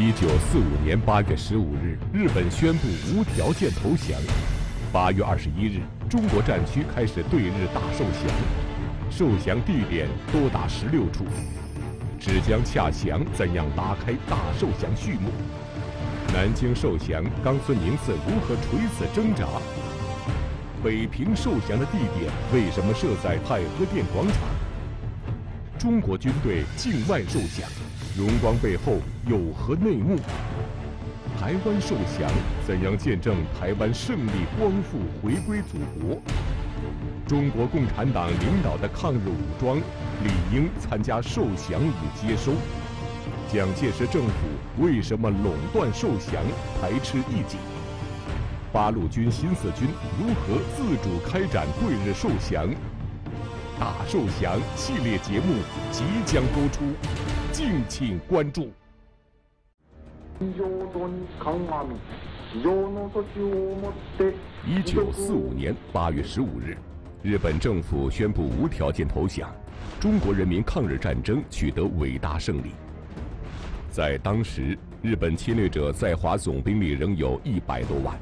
一九四五年八月十五日，日本宣布无条件投降。八月二十一日，中国战区开始对日大受降，受降地点多达十六处。芷江洽降怎样拉开大受降序幕？南京受降，冈村宁次如何垂死挣扎？北平受降的地点为什么设在太和殿广场？中国军队境外受降。荣光背后有何内幕？台湾受降，怎样见证台湾胜利光复回归祖国？中国共产党领导的抗日武装理应参加受降与接收。蒋介石政府为什么垄断受降，排斥异己？八路军、新四军如何自主开展对日受降？大受降系列节目即将播出。敬请关注。一九四五年八月十五日，日本政府宣布无条件投降，中国人民抗日战争取得伟大胜利。在当时，日本侵略者在华总兵力仍有一百多万，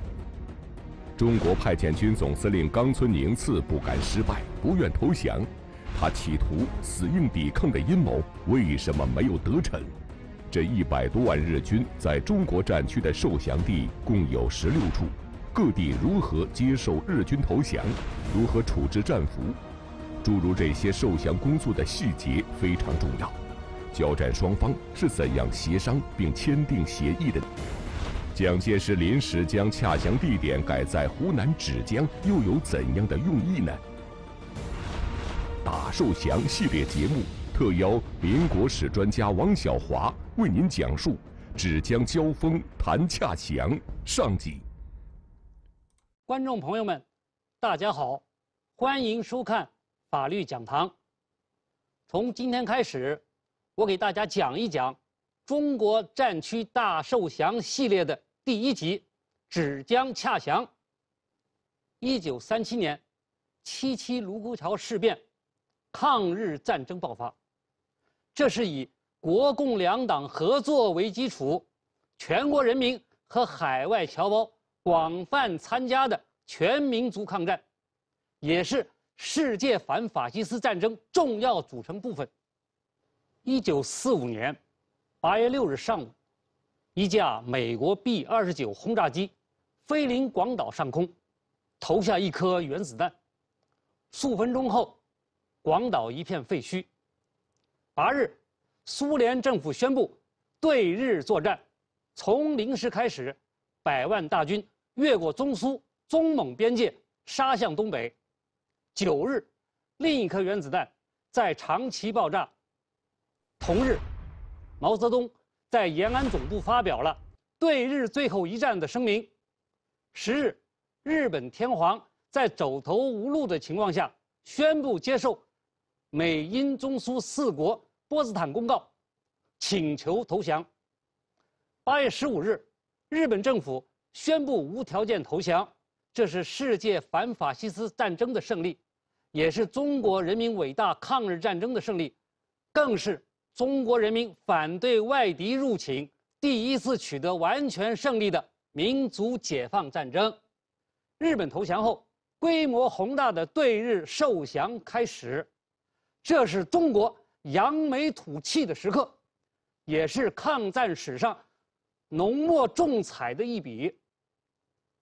中国派遣军总司令冈村宁次不甘失败，不愿投降。他企图死硬抵抗的阴谋为什么没有得逞？这一百多万日军在中国战区的受降地共有十六处，各地如何接受日军投降，如何处置战俘，诸如这些受降工作的细节非常重要。交战双方是怎样协商并签订协议的？蒋介石临时将洽降地点改在湖南芷江，又有怎样的用意呢？受降系列节目特邀民国史专家王晓华为您讲述“芷江交锋谈洽祥”上集。观众朋友们，大家好，欢迎收看《法律讲堂》。从今天开始，我给大家讲一讲中国战区大受降系列的第一集“芷江洽降”。一九三七年，七七卢沟桥事变。抗日战争爆发，这是以国共两党合作为基础，全国人民和海外侨胞广泛参加的全民族抗战，也是世界反法西斯战争重要组成部分。一九四五年八月六日上午，一架美国 B 二十九轰炸机飞临广岛上空，投下一颗原子弹，数分钟后。广岛一片废墟。八日，苏联政府宣布对日作战，从零时开始，百万大军越过中苏中蒙边界，杀向东北。九日，另一颗原子弹在长崎爆炸。同日，毛泽东在延安总部发表了对日最后一战的声明。十日，日本天皇在走投无路的情况下宣布接受。美英中苏四国波茨坦公告，请求投降。八月十五日，日本政府宣布无条件投降。这是世界反法西斯战争的胜利，也是中国人民伟大抗日战争的胜利，更是中国人民反对外敌入侵第一次取得完全胜利的民族解放战争。日本投降后，规模宏大的对日受降开始。这是中国扬眉吐气的时刻，也是抗战史上浓墨重彩的一笔。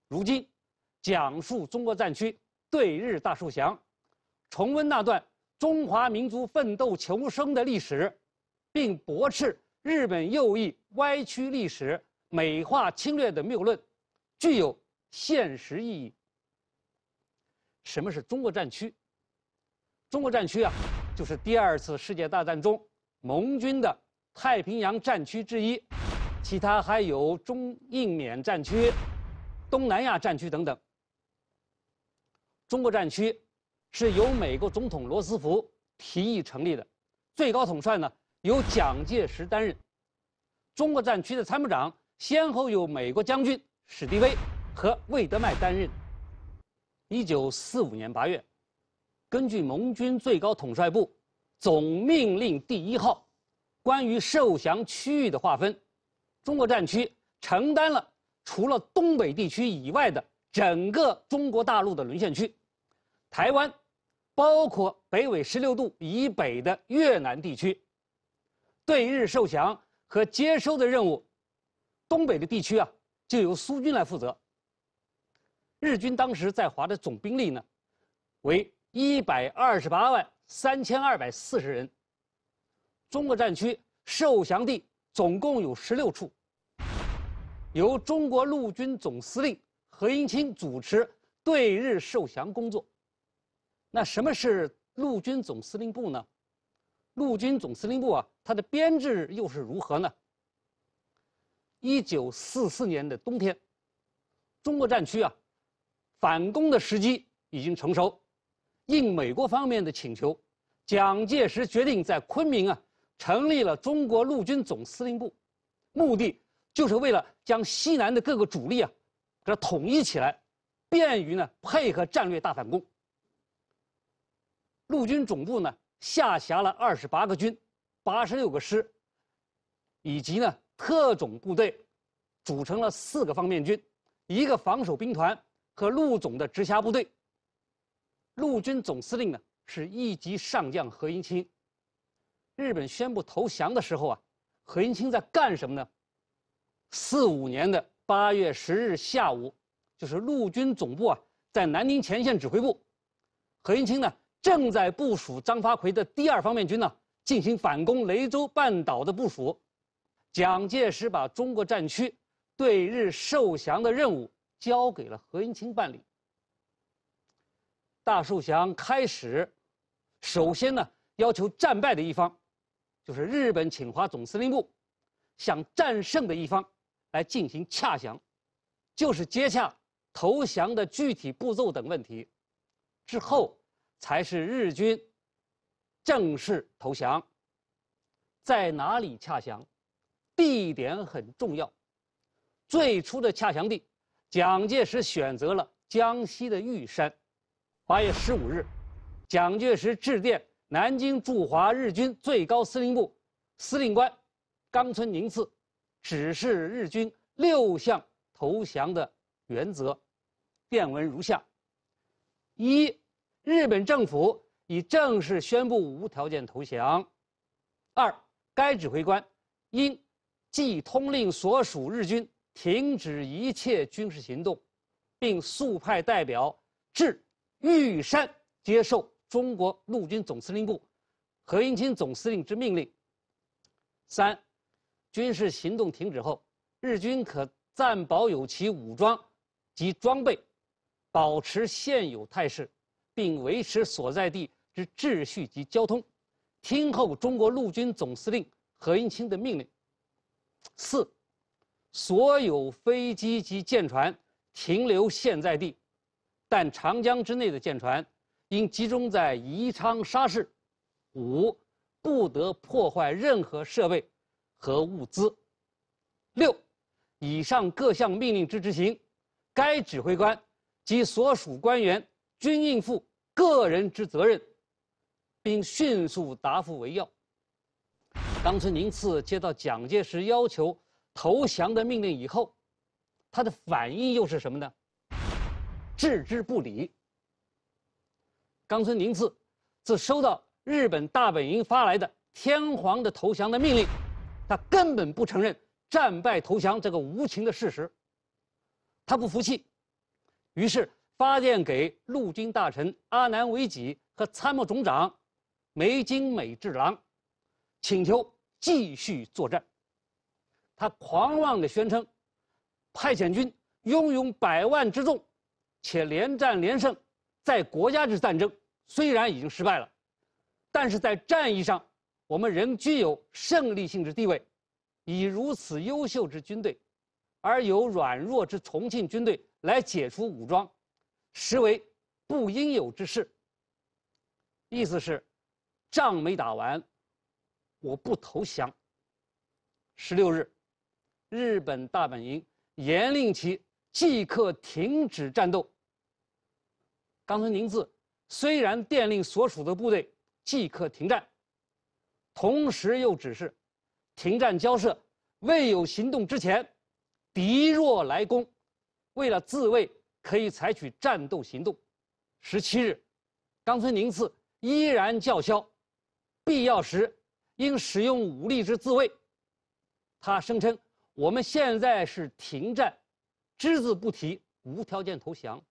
如今，讲述中国战区对日大受降，重温那段中华民族奋斗求生的历史，并驳斥日本右翼歪曲历史、美化侵略的谬论，具有现实意义。什么是中国战区？中国战区啊！就是第二次世界大战中盟军的太平洋战区之一，其他还有中印缅战区、东南亚战区等等。中国战区是由美国总统罗斯福提议成立的，最高统帅呢由蒋介石担任，中国战区的参谋长先后由美国将军史迪威和魏德迈担任。一九四五年八月。根据盟军最高统帅部总命令第一号，关于受降区域的划分，中国战区承担了除了东北地区以外的整个中国大陆的沦陷区，台湾，包括北纬十六度以北的越南地区，对日受降和接收的任务，东北的地区啊就由苏军来负责。日军当时在华的总兵力呢，为。一百二十八万三千二百四十人。中国战区受降地总共有十六处，由中国陆军总司令何应钦主持对日受降工作。那什么是陆军总司令部呢？陆军总司令部啊，它的编制又是如何呢？一九四四年的冬天，中国战区啊，反攻的时机已经成熟。应美国方面的请求，蒋介石决定在昆明啊成立了中国陆军总司令部，目的就是为了将西南的各个主力啊给它统一起来，便于呢配合战略大反攻。陆军总部呢下辖了二十八个军，八十六个师，以及呢特种部队，组成了四个方面军，一个防守兵团和陆总的直辖部队。陆军总司令呢是一级上将何应钦。日本宣布投降的时候啊，何应钦在干什么呢？四五年的八月十日下午，就是陆军总部啊在南宁前线指挥部，何应钦呢正在部署张发奎的第二方面军呢进行反攻雷州半岛的部署。蒋介石把中国战区对日受降的任务交给了何应钦办理。大树祥开始，首先呢，要求战败的一方，就是日本侵华总司令部，向战胜的一方来进行洽降，就是接洽投降的具体步骤等问题，之后才是日军正式投降。在哪里洽降，地点很重要。最初的洽降地，蒋介石选择了江西的玉山。八月十五日，蒋介石致电南京驻华日军最高司令部司令官冈村宁次，指示日军六项投降的原则。电文如下：一、日本政府已正式宣布无条件投降；二、该指挥官应即通令所属日军停止一切军事行动，并速派代表至。御膳接受中国陆军总司令部何应钦总司令之命令。三、军事行动停止后，日军可暂保有其武装及装备，保持现有态势，并维持所在地之秩序及交通，听候中国陆军总司令何应钦的命令。四、所有飞机及舰船停留现在地。但长江之内的舰船，应集中在宜昌沙市。五，不得破坏任何设备和物资。六，以上各项命令之执行，该指挥官及所属官员均应负个人之责任，并迅速答复为要。冈村宁次接到蒋介石要求投降的命令以后，他的反应又是什么呢？置之不理。冈村宁次自收到日本大本营发来的天皇的投降的命令，他根本不承认战败投降这个无情的事实。他不服气，于是发电给陆军大臣阿南惟几和参谋总长梅津美治郎，请求继续作战。他狂妄地宣称，派遣军拥有百万之众。且连战连胜，在国家之战争虽然已经失败了，但是在战役上，我们仍具有胜利性质地位。以如此优秀之军队，而由软弱之重庆军队来解除武装，实为不应有之事。意思是，仗没打完，我不投降。十六日，日本大本营严令其即刻停止战斗。冈村宁次虽然电令所属的部队即刻停战，同时又指示，停战交涉未有行动之前，敌若来攻，为了自卫可以采取战斗行动。十七日，冈村宁次依然叫嚣，必要时应使用武力之自卫。他声称我们现在是停战，只字不提无条件投降。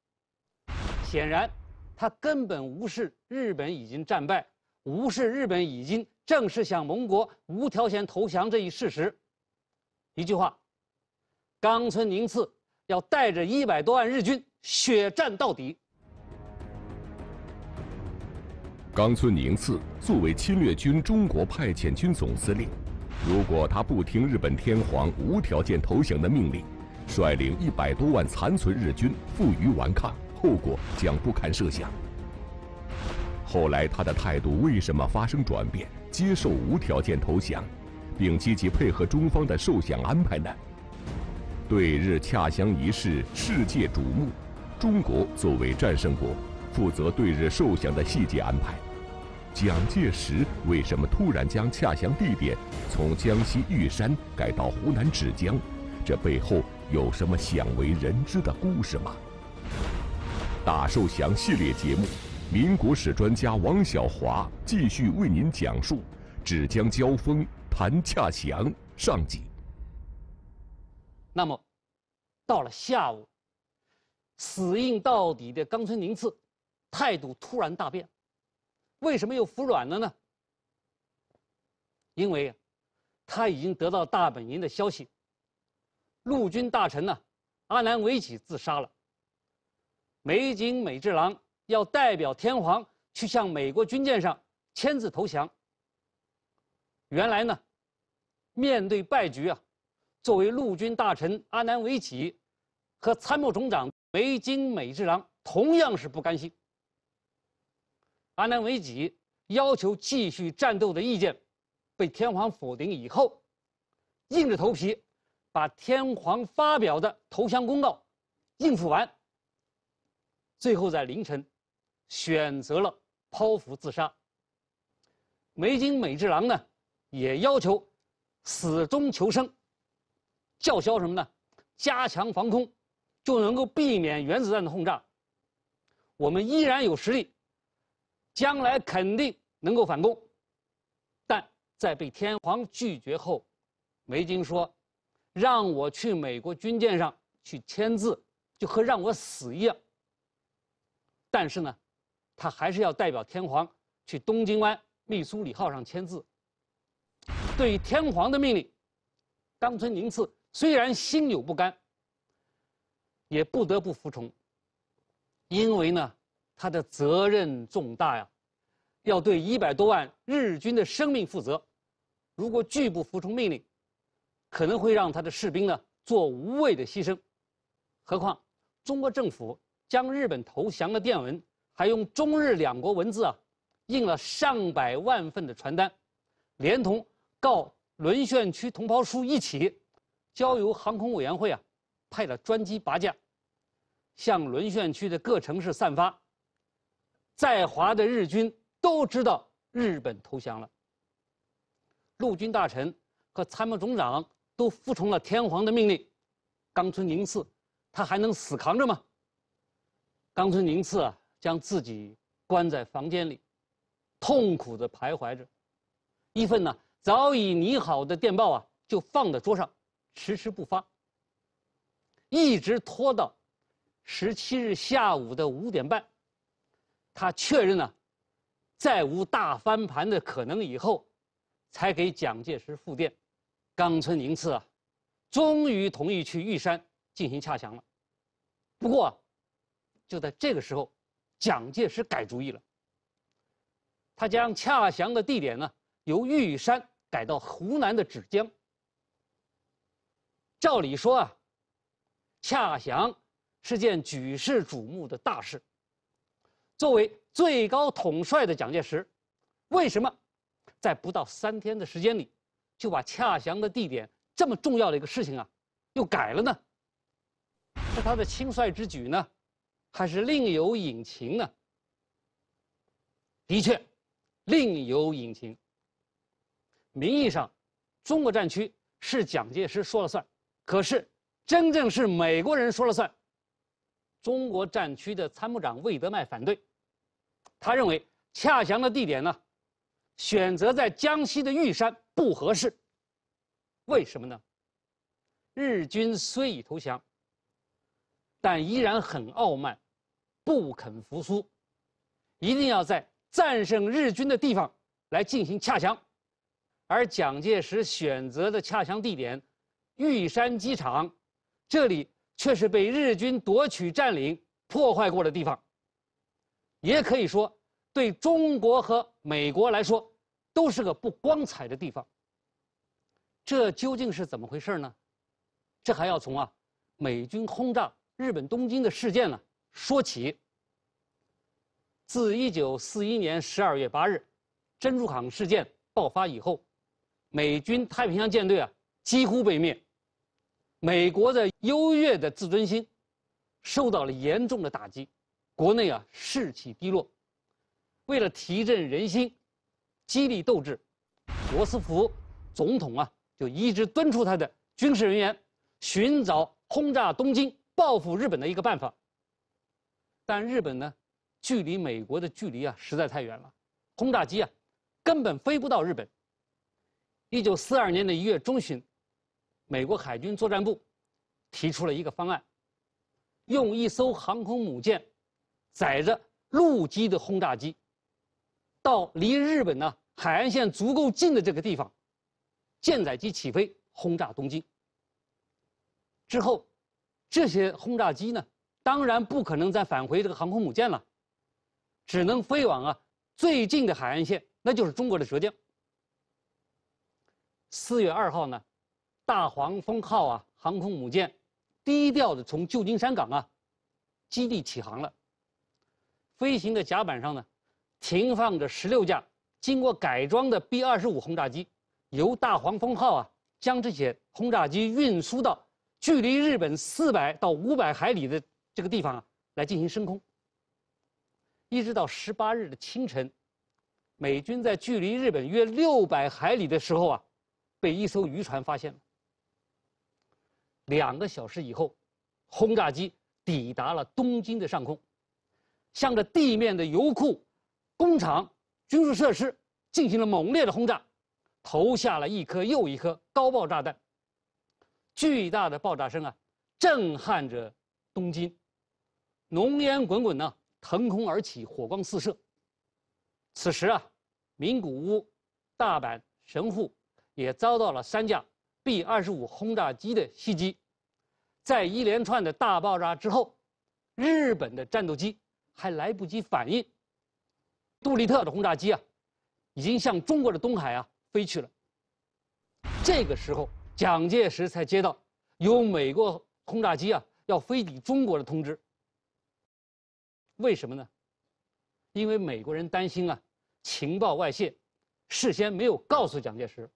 显然，他根本无视日本已经战败，无视日本已经正式向盟国无条件投降这一事实。一句话，冈村宁次要带着一百多万日军血战到底。冈村宁次作为侵略军中国派遣军总司令，如果他不听日本天皇无条件投降的命令，率领一百多万残存日军负隅顽抗。后果将不堪设想。后来他的态度为什么发生转变，接受无条件投降，并积极配合中方的受降安排呢？对日洽降仪式世界瞩目，中国作为战胜国，负责对日受降的细节安排。蒋介石为什么突然将洽降地点从江西玉山改到湖南芷江？这背后有什么鲜为人知的故事吗？《打受降》系列节目，民国史专家王小华继续为您讲述“芷江交锋谭恰祥”上集。那么，到了下午，死硬到底的冈村宁次态度突然大变，为什么又服软了呢？因为他已经得到大本营的消息，陆军大臣呢，阿南惟几自杀了。梅津美治郎要代表天皇去向美国军舰上签字投降。原来呢，面对败局啊，作为陆军大臣阿南惟几和参谋总长梅津美治郎同样是不甘心。阿南惟几要求继续战斗的意见被天皇否定以后，硬着头皮把天皇发表的投降公告应付完。最后在凌晨，选择了剖腹自杀。梅津美治郎呢，也要求死中求生，叫嚣什么呢？加强防空，就能够避免原子弹的轰炸。我们依然有实力，将来肯定能够反攻。但在被天皇拒绝后，梅津说：“让我去美国军舰上去签字，就和让我死一样。”但是呢，他还是要代表天皇去东京湾“密苏里”号上签字。对于天皇的命令，冈村宁次虽然心有不甘，也不得不服从，因为呢，他的责任重大呀，要对一百多万日军的生命负责。如果拒不服从命令，可能会让他的士兵呢做无谓的牺牲。何况，中国政府。将日本投降的电文，还用中日两国文字啊，印了上百万份的传单，连同告沦陷区同胞书一起，交由航空委员会啊，派了专机拔架，向沦陷区的各城市散发。在华的日军都知道日本投降了。陆军大臣和参谋总长都服从了天皇的命令，冈村宁次，他还能死扛着吗？冈村宁次啊，将自己关在房间里，痛苦的徘徊着。一份呢早已拟好的电报啊，就放在桌上，迟迟不发。一直拖到十七日下午的五点半，他确认了再无大翻盘的可能以后，才给蒋介石复电。冈村宁次啊，终于同意去玉山进行洽降了。不过。就在这个时候，蒋介石改主意了。他将洽降的地点呢，由玉山改到湖南的芷江。照理说啊，洽降是件举世瞩目的大事。作为最高统帅的蒋介石，为什么在不到三天的时间里，就把洽降的地点这么重要的一个事情啊，又改了呢？是他的轻率之举呢？还是另有隐情呢。的确，另有隐情。名义上，中国战区是蒋介石说了算，可是真正是美国人说了算。中国战区的参谋长魏德迈反对，他认为恰降的地点呢，选择在江西的玉山不合适。为什么呢？日军虽已投降，但依然很傲慢。不肯服输，一定要在战胜日军的地方来进行洽降，而蒋介石选择的洽降地点，玉山机场，这里却是被日军夺取、占领、破坏过的地方。也可以说，对中国和美国来说，都是个不光彩的地方。这究竟是怎么回事呢？这还要从啊，美军轰炸日本东京的事件呢。说起，自一九四一年十二月八日珍珠港事件爆发以后，美军太平洋舰队啊几乎被灭，美国的优越的自尊心受到了严重的打击，国内啊士气低落。为了提振人心，激励斗志，罗斯福总统啊就一直敦促他的军事人员寻找轰炸东京、报复日本的一个办法。但日本呢，距离美国的距离啊实在太远了，轰炸机啊，根本飞不到日本。一九四二年的一月中旬，美国海军作战部提出了一个方案，用一艘航空母舰载着陆基的轰炸机，到离日本呢海岸线足够近的这个地方，舰载机起飞轰炸东京。之后，这些轰炸机呢？当然不可能再返回这个航空母舰了，只能飞往啊最近的海岸线，那就是中国的浙江。四月二号呢，大黄蜂号啊航空母舰，低调的从旧金山港啊，基地起航了。飞行的甲板上呢，停放着十六架经过改装的 B-25 轰炸机，由大黄蜂号啊将这些轰炸机运输到距离日本四百到五百海里的。这个地方啊，来进行升空。一直到十八日的清晨，美军在距离日本约六百海里的时候啊，被一艘渔船发现了。两个小时以后，轰炸机抵达了东京的上空，向着地面的油库、工厂、军事设施进行了猛烈的轰炸，投下了一颗又一颗高爆炸弹。巨大的爆炸声啊，震撼着东京。浓烟滚滚呢，腾空而起，火光四射。此时啊，名古屋、大阪、神户也遭到了三架 B-25 轰炸机的袭击。在一连串的大爆炸之后，日本的战斗机还来不及反应，杜立特的轰炸机啊，已经向中国的东海啊飞去了。这个时候，蒋介石才接到由美国轰炸机啊要飞抵中国的通知。为什么呢？因为美国人担心啊，情报外泄，事先没有告诉蒋介石。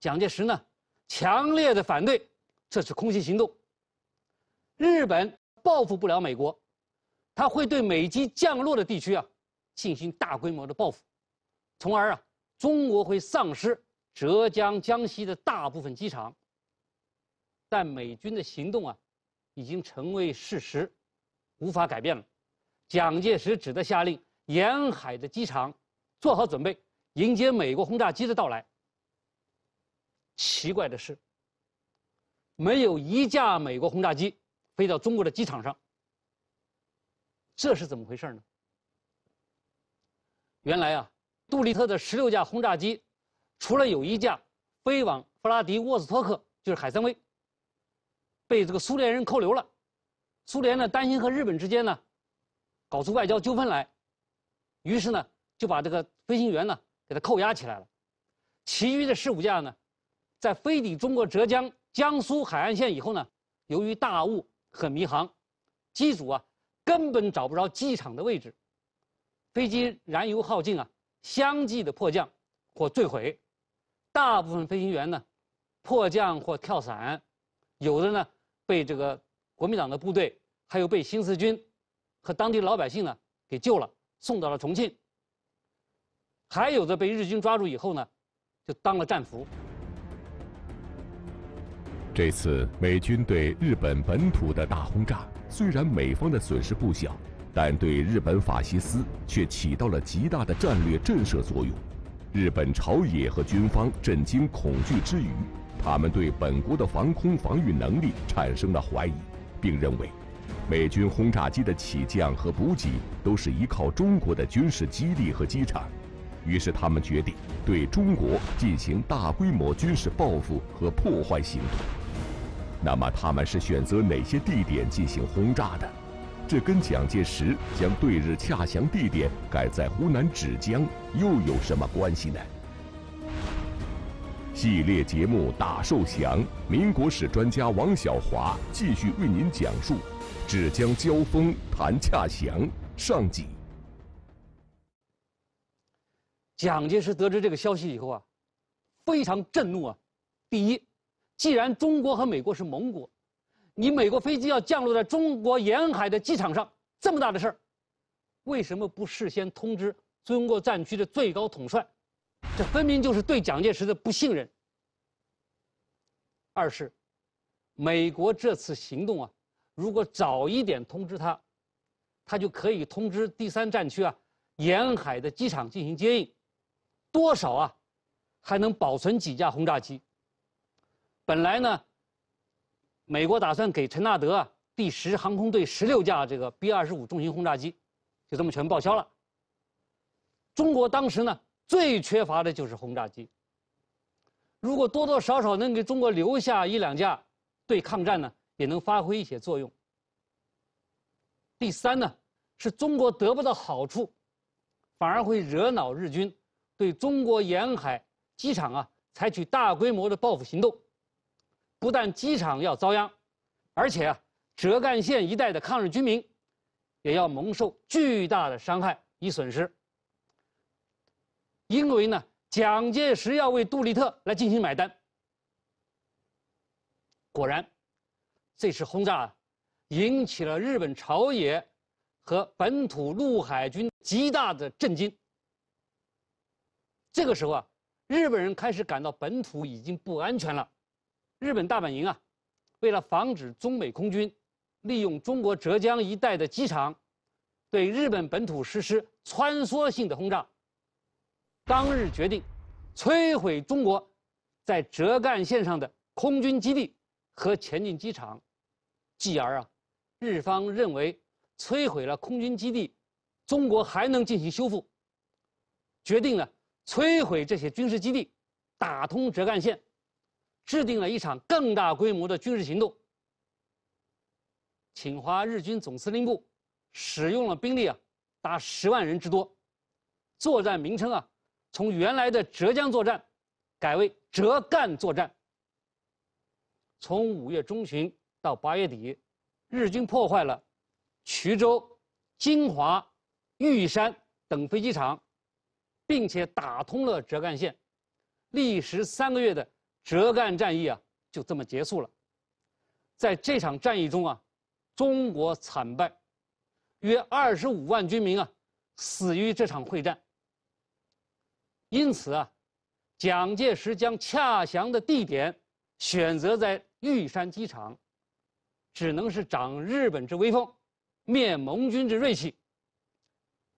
蒋介石呢，强烈的反对，这是空袭行动。日本报复不了美国，他会对美机降落的地区啊，进行大规模的报复，从而啊，中国会丧失浙江、江西的大部分机场。但美军的行动啊，已经成为事实。无法改变了，蒋介石只得下令沿海的机场做好准备，迎接美国轰炸机的到来。奇怪的是，没有一架美国轰炸机飞到中国的机场上。这是怎么回事呢？原来啊，杜立特的十六架轰炸机，除了有一架飞往弗拉迪沃斯托克（就是海参崴）被这个苏联人扣留了。苏联呢担心和日本之间呢，搞出外交纠纷来，于是呢就把这个飞行员呢给他扣押起来了。其余的十五架呢，在飞抵中国浙江、江苏海岸线以后呢，由于大雾和迷航，机组啊根本找不着机场的位置，飞机燃油耗尽啊，相继的迫降或坠毁。大部分飞行员呢，迫降或跳伞，有的呢被这个。国民党的部队还有被新四军和当地老百姓呢给救了，送到了重庆。还有的被日军抓住以后呢，就当了战俘。这次美军对日本本土的大轰炸，虽然美方的损失不小，但对日本法西斯却起到了极大的战略震慑作用。日本朝野和军方震惊恐惧之余，他们对本国的防空防御能力产生了怀疑。并认为，美军轰炸机的起降和补给都是依靠中国的军事基地和机场，于是他们决定对中国进行大规模军事报复和破坏行动。那么，他们是选择哪些地点进行轰炸的？这跟蒋介石将对日洽降地点改在湖南芷江又有什么关系呢？系列节目《打受降》，民国史专家王小华继续为您讲述“芷江交锋谈洽降”上集。蒋介石得知这个消息以后啊，非常震怒啊！第一，既然中国和美国是盟国，你美国飞机要降落在中国沿海的机场上，这么大的事儿，为什么不事先通知中国战区的最高统帅？这分明就是对蒋介石的不信任。二是，美国这次行动啊，如果早一点通知他，他就可以通知第三战区啊，沿海的机场进行接应，多少啊，还能保存几架轰炸机。本来呢，美国打算给陈纳德啊第十航空队十六架这个 B-25 重型轰炸机，就这么全报销了。中国当时呢。最缺乏的就是轰炸机。如果多多少少能给中国留下一两架，对抗战呢也能发挥一些作用。第三呢，是中国得不到好处，反而会惹恼日军，对中国沿海机场啊采取大规模的报复行动，不但机场要遭殃，而且啊，浙赣线一带的抗日军民，也要蒙受巨大的伤害与损失。因为呢，蒋介石要为杜立特来进行买单。果然，这次轰炸引起了日本朝野和本土陆海军极大的震惊。这个时候啊，日本人开始感到本土已经不安全了。日本大本营啊，为了防止中美空军利用中国浙江一带的机场对日本本土实施穿梭性的轰炸。当日决定摧毁中国在浙赣线上的空军基地和前进机场，继而啊，日方认为摧毁了空军基地，中国还能进行修复，决定呢摧毁这些军事基地，打通浙赣线，制定了一场更大规模的军事行动。侵华日军总司令部使用了兵力啊达十万人之多，作战名称啊。从原来的浙江作战改为浙赣作战。从五月中旬到八月底，日军破坏了衢州、金华、玉山等飞机场，并且打通了浙赣线。历时三个月的浙赣战役啊，就这么结束了。在这场战役中啊，中国惨败，约二十五万军民啊，死于这场会战。因此啊，蒋介石将洽降的地点选择在玉山机场，只能是长日本之威风，灭盟军之锐气。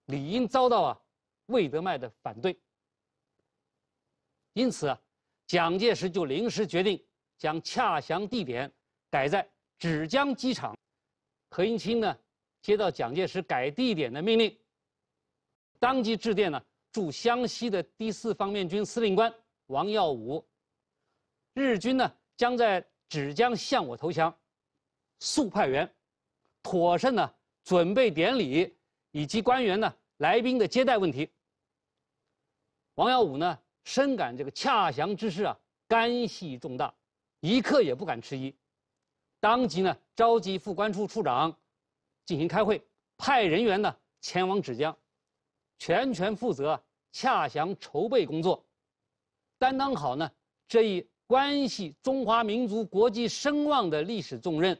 理应遭到啊魏德迈的反对。因此啊，蒋介石就临时决定将洽降地点改在芷江机场。何应钦呢，接到蒋介石改地点的命令，当即致电呢。驻湘西的第四方面军司令官王耀武，日军呢将在芷江向我投降，速派员，妥善呢准备典礼以及官员呢来宾的接待问题。王耀武呢深感这个洽降之事啊干系重大，一刻也不敢迟疑，当即呢召集副官处处长，进行开会，派人员呢前往芷江。全权负责洽降筹备工作，担当好呢这一关系中华民族国际声望的历史重任。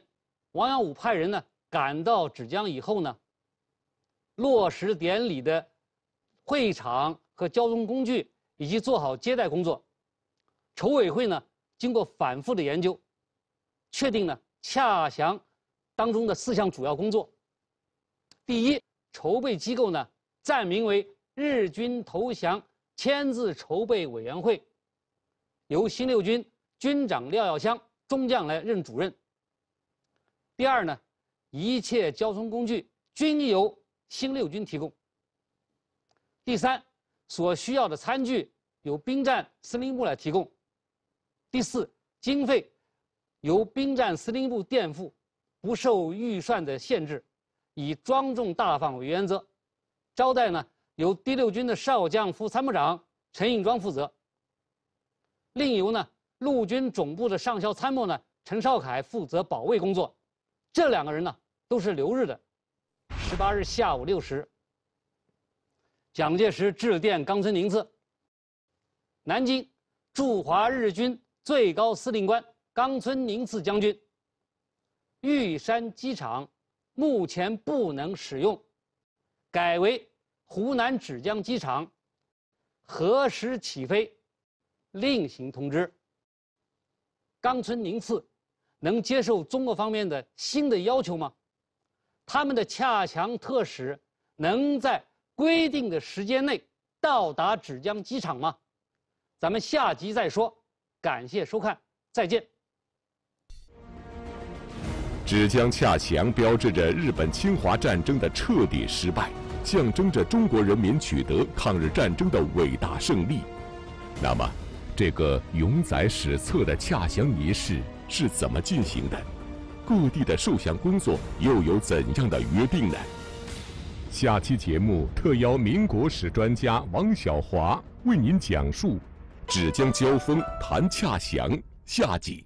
王耀武派人呢赶到芷江以后呢，落实典礼的会场和交通工具，以及做好接待工作。筹委会呢经过反复的研究，确定呢洽降当中的四项主要工作。第一，筹备机构呢。暂名为“日军投降签字筹备委员会”，由新六军军长廖耀湘中将来任主任。第二呢，一切交通工具均由新六军提供。第三，所需要的餐具由兵站司令部来提供。第四，经费由兵站司令部垫付，不受预算的限制，以庄重大方为原则。招待呢，由第六军的少将副参谋长陈影庄负责；另由呢陆军总部的上校参谋呢陈少凯负责保卫工作。这两个人呢都是留日的。十八日下午六时，蒋介石致电冈村宁次，南京驻华日军最高司令官冈村宁次将军，玉山机场目前不能使用。改为湖南芷江机场，何时起飞，另行通知。冈村宁次能接受中国方面的新的要求吗？他们的恰强特使能在规定的时间内到达芷江机场吗？咱们下集再说。感谢收看，再见。芷江洽降标志着日本侵华战争的彻底失败，象征着中国人民取得抗日战争的伟大胜利。那么，这个永载史册的洽降仪式是怎么进行的？各地的受降工作又有怎样的约定呢？下期节目特邀民国史专家王小华为您讲述《芷江交锋谈洽降下集》。